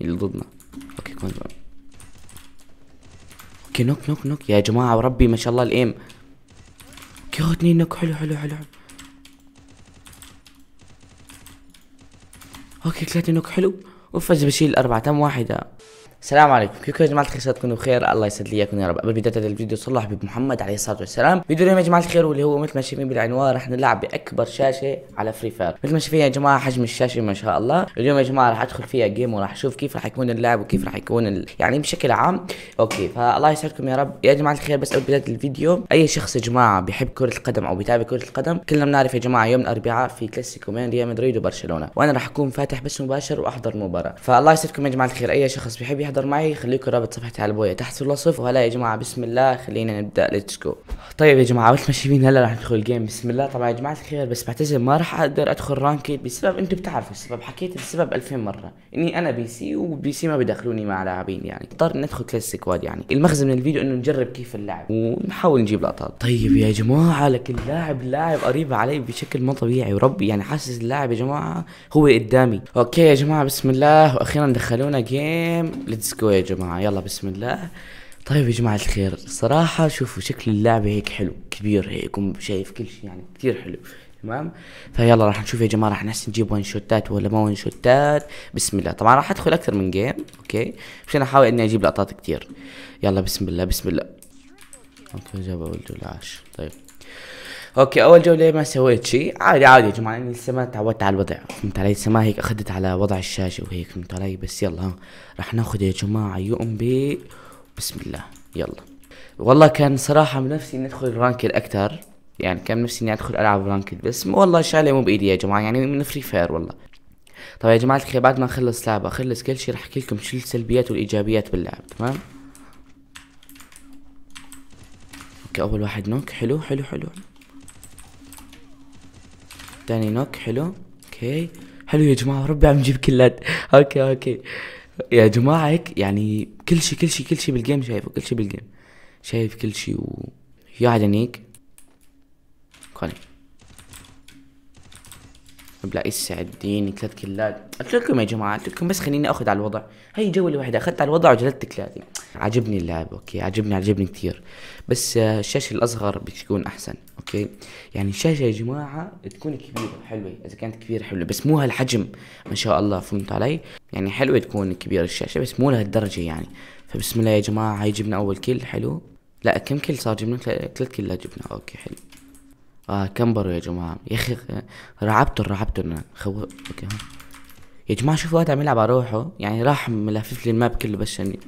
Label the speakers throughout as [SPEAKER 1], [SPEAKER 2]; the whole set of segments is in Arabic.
[SPEAKER 1] اللي ضدنا اوكي كوينز اوكي نوك نوك نوك يا جماعة وربي ما شاء الله الايم اوكي هو اتنين نوك حلو حلو حلو اوكي ثلاثة نوك حلو وفز بشيل اربعة تم واحدة السلام عليكم كيفكم يا جماعه الخير تكونوا بخير الله يسعد لي اياكم يا رب قبل بدايه هذا الفيديو صلح حبيب محمد عليه الصلاه والسلام فيديو اليوم يا جماعه الخير واللي هو مثل ما شايفين بالعنوان راح نلعب باكبر شاشه على فري فاير مثل ما شايفين يا جماعه حجم الشاشه ما شاء الله اليوم يا جماعه راح ادخل فيها جيم وراح اشوف كيف راح يكون اللعب وكيف راح يكون ال... يعني بشكل عام اوكي فالله يسعدكم يا رب يا جماعه الخير بس قبل بدايه الفيديو اي شخص يا جماعه بيحب كره القدم او بيتابع كره القدم كلنا بنعرف يا جماعه يوم الاربعاء في كلاسيكو مان ريال مدريد وبرشلونه وانا راح اكون فاتح بس مباشر واحضر المباراه فالله يسعدكم يا جماعه الخير اي شخص بيحب يحضر معي خليكم رابط صفحتي على البويه تحت في الوصف وهلا يا جماعه بسم الله خلينا نبدا ليتس جو طيب يا جماعه مثل ما شايفين هلا راح ندخل الجيم بسم الله طبعا يا جماعه الخير بس بعتذر ما راح اقدر ادخل رانكيت بسبب انتم بتعرفوا السبب حكيت السبب 2000 مره اني انا بي سي وبي سي ما بدخلوني مع لاعبين يعني اضطر ندخل كلاس سكواد يعني المغزى من الفيديو انه نجرب كيف اللعب ونحاول نجيب لقطات طيب يا جماعه لك اللاعب اللاعب قريب علي بشكل مو طبيعي وربي يعني حاسس اللاعب يا جماعه هو قدامي اوكي يا جماعه بسم الله واخيرا دخلونا جيم ليتس يا جماعه يلا بسم الله طيب يا جماعة الخير صراحة شوفوا شكل اللعبة هيك حلو كبير هيك شايف كل شيء يعني كثير حلو تمام فيلا راح نشوف يا جماعة راح نحس نجيب ون شوتات ولا ما ون شوتات بسم الله طبعا راح ادخل اكثر من جيم اوكي مشان احاول اني اجيب لقطات كثير يلا بسم الله بسم الله اوكي جاب اول جلاش طيب اوكي اول جوله ما سويت شيء عادي عادي يا جماعه اني لسه ما تعودت على الوضع فهمت علي لسه ما هيك اخذت على وضع الشاشه وهيك فهمت علي بس يلا راح ناخذ يا جماعه يؤم بي بسم الله يلا والله كان صراحه من نفسي ندخل رانكل اكثر يعني كان نفسي اني ادخل العب رانكد بس والله شاله مو بايدي يا جماعه يعني من فري فاير والله طيب يا جماعه الخير بعد ما اخلص لعبه اخلص كل شيء راح احكي لكم شو السلبيات والايجابيات باللعب تمام اوكي اول واحد نوك حلو حلو حلو تاني نوك حلو اوكي حلو يا جماعه ربي عم نجيب كلات اوكي اوكي يا جماعه هيك يعني كل شيء كل شيء كل شيء بالجيم شايفه كل شيء بالجيم شايف كل شيء و يا عدنيك كوني بلا يسعد ثلاث كلات قلت لكم يا جماعه قلت لكم بس خليني اخذ على الوضع هي جوله واحده اخذت على الوضع وجلدت كلاتي عجبني اللعب اوكي عجبني عجبني كثير بس الشاشه الاصغر بتكون احسن اوكي يعني الشاشه يا جماعه تكون كبيره حلوه اذا كانت كبيره حلوه بس مو هالحجم ما شاء الله فهمت علي يعني حلوه تكون كبيره الشاشه بس مو لهالدرجه يعني فبسم الله يا جماعه هاي جبنا اول كل حلو لا كم كل صار جبنا ثلاث كل جبنا اوكي حلو اه كمبروا يا جماعه يا اخي رعبتن رعبتن انا خو... اوكي ها. يا جماعه شوفوا هذا عم يلعب على روحه يعني راح ملففلي الماب كله بس عشان يعني.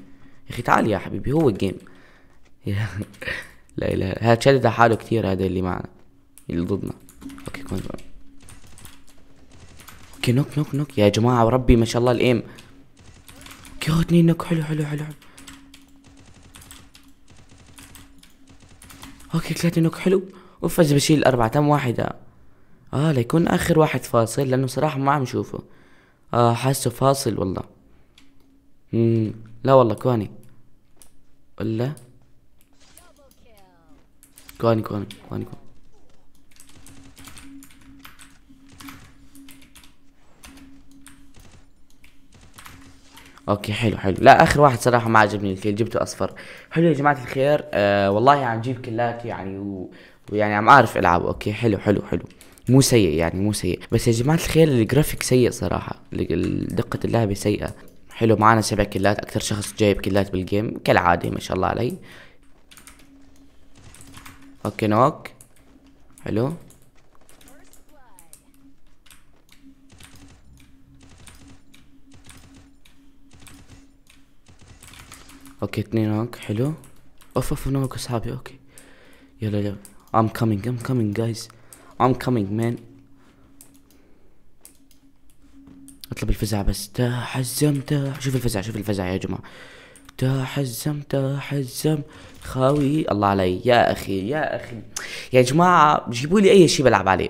[SPEAKER 1] يا اخي تعال يا حبيبي هو الجيم لا اله شدد حاله كثير هذا اللي معنا اللي ضدنا اوكي كمان اوكي نوك نوك نوك يا جماعة وربي ما شاء الله الايم اوكي هو نوك حلو حلو حلو, اوكي ثلاثة نوك حلو وفز بشيل الاربعة تم واحدة اه ليكون اخر واحد فاصل لانه صراحة ما عم شوفه اه حاسه فاصل والله مم. لا والله كوني ولا كواني كواني كواني كواني اوكي حلو حلو لا اخر واحد صراحه ما عجبني الكيل جبته اصفر حلو يا جماعه الخير آه والله عم يعني جيب كلات يعني و... ويعني عم اعرف العب اوكي حلو حلو حلو مو سيء يعني مو سيء بس يا جماعه الخير الجرافيك سيء صراحه دقه اللعبه سيئه حلو معانا سبع كلات اكثر شخص جايب كلات بالجيم كالعاده ما شاء الله علي اوكي نوك حلو اوكي اتنين نوك حلو اوف اوف نوك اصحابي اوكي يلا يلا I'm coming I'm coming guys I'm coming man اطلب الفزع بس تحزم تح شوف الفزع شوف الفزع يا جماعة تحزم تحزم خاوي الله علي يا اخي يا اخي يا جماعه جيبوا لي اي شيء بلعب عليه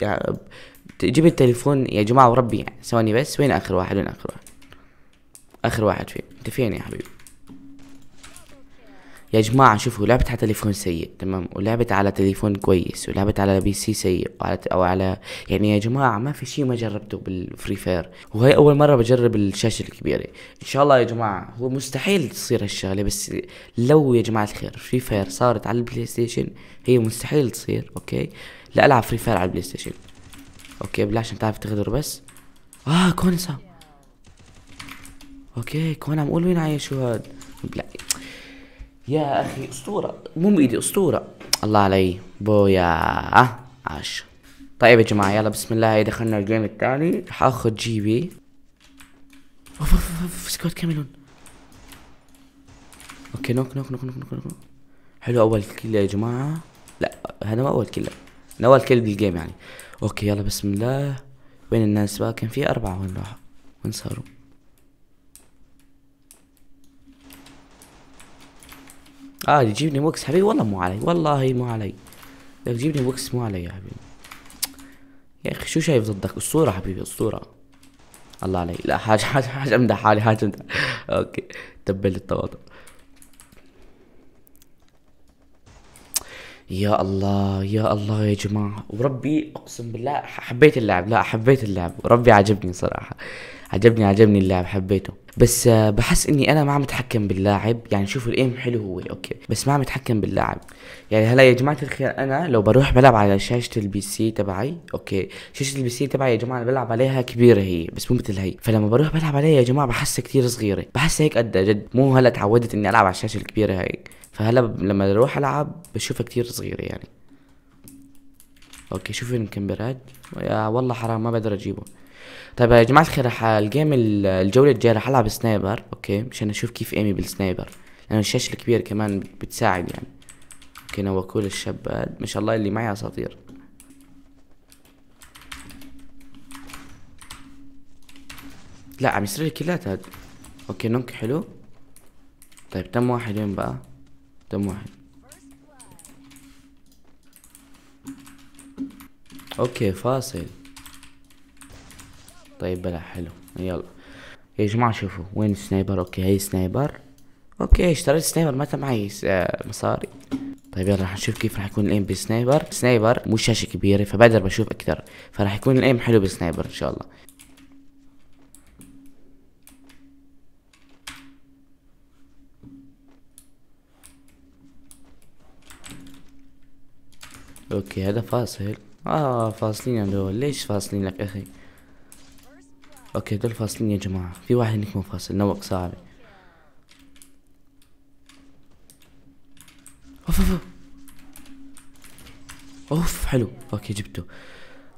[SPEAKER 1] يعني جيب التليفون يا جماعه وربي يعني ثواني بس وين اخر واحد وين اخر واحد اخر واحد فين انت فين يا حبيبي يا جماعة شوفوا لعبت على تليفون سيء تمام ولعبت على تليفون كويس ولعبت على بي سي سيء وعلى أو على يعني يا جماعة ما في شيء ما جربته بالفري فاير وهي أول مرة بجرب الشاشة الكبيرة إن شاء الله يا جماعة هو مستحيل تصير هالشغلة بس لو يا جماعة الخير فري فاير صارت على البلاي ستيشن هي مستحيل تصير أوكي لا ألعب فري فاير على البلاي ستيشن أوكي بلاش عشان تعرف تغدر بس آه كونسا أوكي كون عم أقول وين عايش شو هاد بلاي يا اخي اسطوره مو بايدي اسطوره الله علي بويا أه، عاش طيب يا جماعه يلا بسم الله هي دخلنا الجيم التالي راح اخذ جيبي اوف اوف اوف سكوت كاميرون اوكي نوك نوك نوك نوك نوك نوك حلو اول كله يا جماعه لا هذا ما اول كله اول كل بالجيم يعني اوكي يلا بسم الله وين الناس بقى كان في اربعه وين راحوا وين صاروا آه يجيبني بوكس حبيبي والله مو علي والله مو علي لو تجيبني بوكس مو علي يا حبيبي يا اخي شو شايف ضدك الصورة حبيبي الصورة الله علي لا حاجة حاجة حاجة امدح حالي حاجة امدح اوكي تبل التواضع يا الله يا الله يا جماعة وربي اقسم بالله حبيت اللعب لا حبيت اللعب وربي عجبني صراحة عجبني عجبني اللاعب حبيته بس آه، بحس اني انا ما عم اتحكم باللاعب يعني شوف الايم حلو هو اوكي بس ما عم اتحكم باللاعب يعني هلا يا جماعه الخير انا لو بروح بلعب على شاشه البي سي تبعي اوكي شاشه البي سي تبعي يا جماعه بلعب عليها كبيره هي بس مو مثل هي فلما بروح بلعب عليها يا جماعه بحسها كثير صغيره بحسها هيك قدها جد مو هلا تعودت اني العب على الشاشه الكبيره هي فهلا لما اروح العب بشوفها كثير صغيره يعني اوكي شوفوا الكاميرات والله حرام ما بقدر اجيبه طيب يا جماعه الخير راح الجيم الجوله الجايه راح العب سنايبر اوكي مشان اشوف كيف ايمي بالسنايبر لانه يعني الشاشه الكبيره كمان بتساعد يعني اوكي نوكول الشباب ما شاء الله اللي معي اساطير لا عم لي كلات هاد اوكي نونك حلو طيب تم واحد وين بقى تم واحد اوكي فاصل طيب بلا حلو يلا يا جماعة شوفوا وين السنايبر اوكي هي سنايبر اوكي اشتريت سنايبر ما معي آه، مصاري طيب يلا راح نشوف كيف راح يكون الايم بالسنايبر سنايبر مو شاشة كبيرة فبقدر بشوف اكثر فراح يكون الايم حلو بالسنايبر ان شاء الله اوكي هذا فاصل اه فاصلين هذول ليش فاصلين لك اخي اوكي دول فاصلين يا جماعة في واحد هناك مو فاصل نوق صاحبي اوف اوف اوف حلو اوكي جبته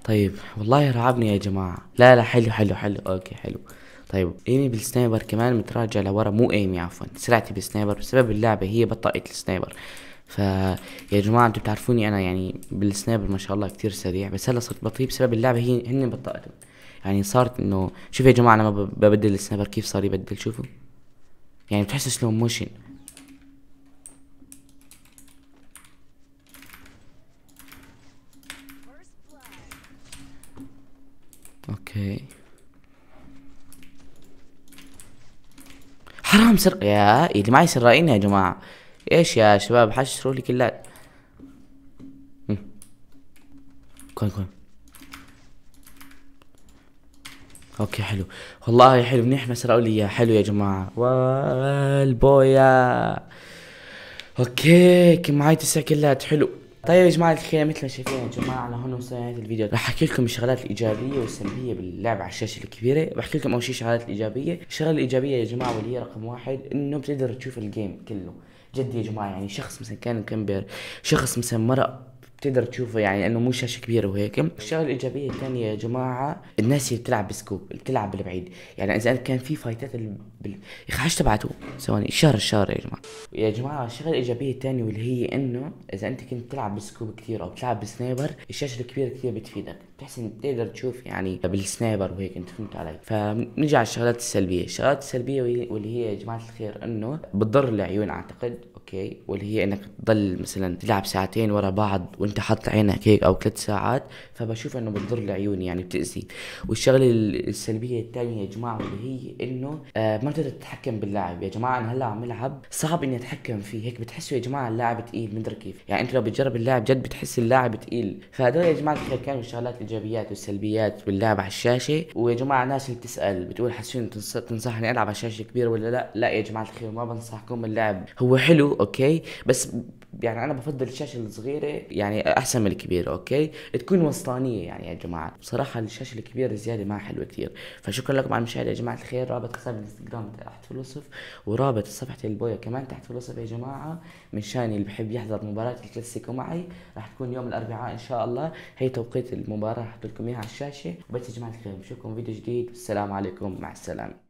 [SPEAKER 1] طيب والله رعبني يا جماعة لا لا حلو حلو حلو اوكي حلو طيب ايمي بالسنايبر كمان متراجع لورا مو ايمي عفوا سرعتي بالسنايبر بسبب اللعبة هي بطأت السنايبر يا جماعة انتم بتعرفوني انا يعني بالسنايبر ما شاء الله كتير سريع بس هلا صرت بطيء بسبب اللعبة هي هن بطأتهم يعني صارت انه شوف يا جماعه لما ببدل السنابر كيف صار يبدل شوفوا يعني بتحس سلو موشن اوكي حرام سر يا اللي معي سرقين يا جماعه ايش يا شباب حشروا لي كلات كون كون اوكي حلو والله حلو منيح بس لي يا حلو يا جماعه والبويا اوكي كان معي تسع كلات حلو طيب يا جماعه الخير مثل ما شايفين يا جماعه انا هون وصلنا الفيديو راح احكي لكم الشغلات الايجابيه والسلبيه باللعب على الشاشه الكبيره بحكي لكم اول شيء الشغلات الايجابيه الشغله الايجابيه يا جماعه واللي هي رقم واحد انه بتقدر تشوف الجيم كله جد يا جماعه يعني شخص مثلا كان مكمبر شخص مثلا مرق بتقدر تشوفه يعني انه مو شاشه كبيره وهيك الشغله الايجابيه الثانيه يا جماعه الناس اللي بتلعب بسكوب اللي بتلعب بالبعيد يعني اذا كان في فايتات بال... يا اخي حاج تبعته ثواني الشهر الشهر يا جماعه يا جماعه الشغله الايجابيه الثانيه واللي هي انه اذا انت كنت تلعب بسكوب كثير او بتلعب بسنايبر الشاشه الكبيره كثير بتفيدك بحيث انك تقدر تشوف يعني بالسنايبر وهيك انت فهمت علي فنجي على الشغلات السلبيه الشغلات السلبيه واللي هي يا جماعه الخير انه بتضر العيون اعتقد اوكي واللي هي انك تضل مثلا تلعب ساعتين ورا بعض وانت حاط عينك هيك او ثلاث ساعات فبشوف انه بتضر العيون يعني بتاذي والشغله السلبيه الثانيه يا جماعه واللي هي انه آه، ما بتقدر تتحكم باللاعب يا جماعه انا هلا عم العب صعب اني اتحكم فيه هيك بتحسوا يا جماعه اللاعب ثقيل مدري كيف يعني انت لو بتجرب اللاعب جد بتحس اللاعب ثقيل فهدول يا جماعه الخير كانوا الشغلات اللي الايجابيات والسلبيات باللعب على الشاشه ويا جماعه الناس اللي بتسال بتقول حسين تنصحني العب على شاشه كبيره ولا لا لا يا جماعه الخير ما بنصحكم اللعب هو حلو اوكي بس يعني انا بفضل الشاشه الصغيره يعني احسن من الكبيره اوكي تكون وسطانيه يعني يا جماعه بصراحه الشاشه الكبيره زياده ما حلوه كثير فشكرا لكم على المشاهده يا جماعه الخير رابط حساب الانستغرام تحت في الوصف ورابط صفحه البويا كمان تحت في الوصف يا جماعه مشان اللي بحب يحضر مباراه الكلاسيكو معي راح تكون يوم الاربعاء ان شاء الله هي توقيت المباراه راح لكم اياها على الشاشه وبس يا جماعه الخير بشوفكم فيديو جديد والسلام عليكم مع السلامه